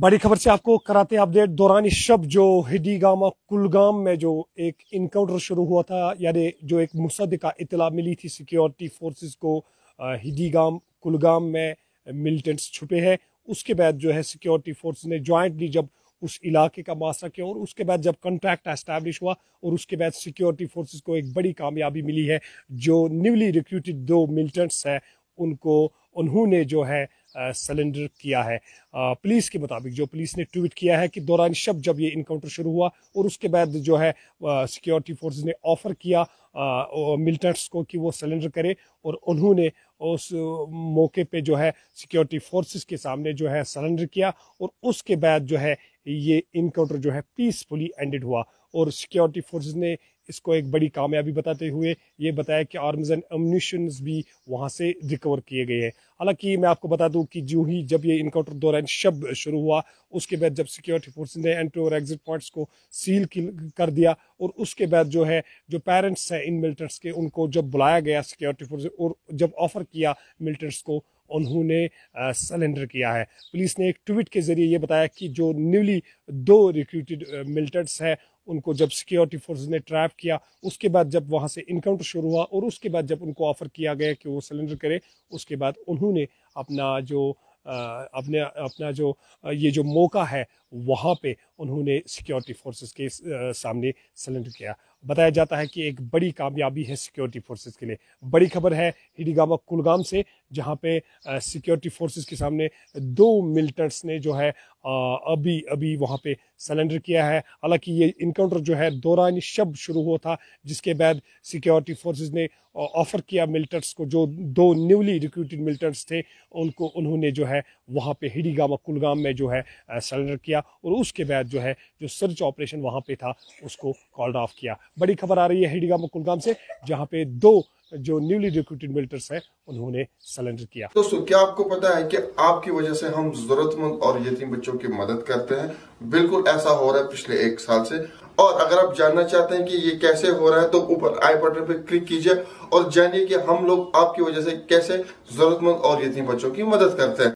बड़ी खबर से आपको कराते हैं अपडेट दौरान शब जो हिडीगामा कुलगाम में जो एक इनकाउंटर शुरू हुआ था यानी जो एक मुसद का इतला मिली थी सिक्योरिटी फोर्सेस को हिडीगाम कुलगाम में मिलिटेंट्स छुपे हैं उसके बाद जो है सिक्योरिटी फोर्स ने जॉइंटली जब उस इलाके का मुआसा किया और उसके बाद जब कंट्रैक्ट एस्टैब्लिश हुआ और उसके बाद सिक्योरिटी फोर्सेस को एक बड़ी कामयाबी मिली है जो न्यूली रिक्रूटेड दो मिलिटेंट्स हैं उनको उन्होंने जो है सिलेंडर किया है पुलिस के मुताबिक जो पुलिस ने ट्वीट किया है कि दौरान शब जब ये इनकाउंटर शुरू हुआ और उसके बाद जो है सिक्योरिटी फोर्स ने ऑफर किया मिलिटेंट्स को कि वो सिलेंडर करें और उन्होंने उस मौके पे जो है सिक्योरिटी फोर्सेस के सामने जो है सरेंडर किया और उसके बाद जो है ये इनकाउंटर जो है पीसफुली एंडेड हुआ और सिक्योरिटी फोर्सेज ने इसको एक बड़ी कामयाबी बताते हुए ये बताया कि आर्म्स एंड अम्यूनिशन भी वहाँ से रिकवर किए गए हैं हालांकि मैं आपको बता दूं कि जो ही जब ये इनकाउंटर दौरान शब शुरू हुआ उसके बाद जब सिक्योरिटी फोर्स ने एंट्री और एग्जिट पॉइंट्स को सील कर दिया और उसके बाद जो है जो पेरेंट्स हैं इन मिलिटेंट्स के उनको जब बुलाया गया सिक्योरिटी फोर्स और जब ऑफर किया मिलिटेंट्स को उन्होंने सरेंडर किया है पुलिस ने एक ट्वीट के जरिए ये बताया कि जो न्यूली दो रिक्रूटेड मिलिटेंट्स हैं उनको जब सिक्योरिटी फोर्स ने ट्रैप किया उसके बाद जब वहाँ से इनकाउंटर शुरू हुआ और उसके बाद जब उनको ऑफर किया गया कि वो सिलेंडर करें उसके बाद उन्होंने अपना जो अपने अपना जो ये जो मौका है वहाँ पे उन्होंने सिक्योरिटी फोर्सेस के सामने सरेंडर किया बताया जाता है कि एक बड़ी कामयाबी है सिक्योरिटी फोर्सेस के लिए बड़ी खबर है हिडीगामा कुलगाम से जहाँ पे सिक्योरिटी फोर्सेस के सामने दो मिलिटेंट्स ने जो है अभी अभी वहाँ पे सरेंडर किया है हालांकि ये इनकाउंटर जो है दौरान शब शुरू हुआ था जिसके बाद सिक्योरिटी फोर्सेज ने ऑफर किया मिलिटेंट्स को जो दो न्यूली रिक्रूटेड मिलिटेंट्स थे उनको उन्होंने जो है वहाँ पे हिडीगामा कुलगाम में जो है सरेंडर किया और उसके बाद जो है जो सर्च ऑपरेशन वहाँ पे था उसको कॉल्ड ऑफ किया बड़ी खबर आ रही है हिडीगाम कुलगाम से जहाँ पे दो जो न्यूली रिक्रूटेड मिलिटर्स हैं उन्होंने सरेंडर किया दोस्तों क्या आपको पता है कि आपकी वजह से हम जरूरतमंद और यतीम बच्चों की मदद करते हैं बिल्कुल ऐसा हो रहा है पिछले एक साल से और अगर आप जानना चाहते हैं कि ये कैसे हो रहा है तो ऊपर आई बटन पर क्लिक कीजिए और जानिए कि हम लोग आपकी वजह से कैसे जरूरतमंद और यतीम बच्चों की मदद करते हैं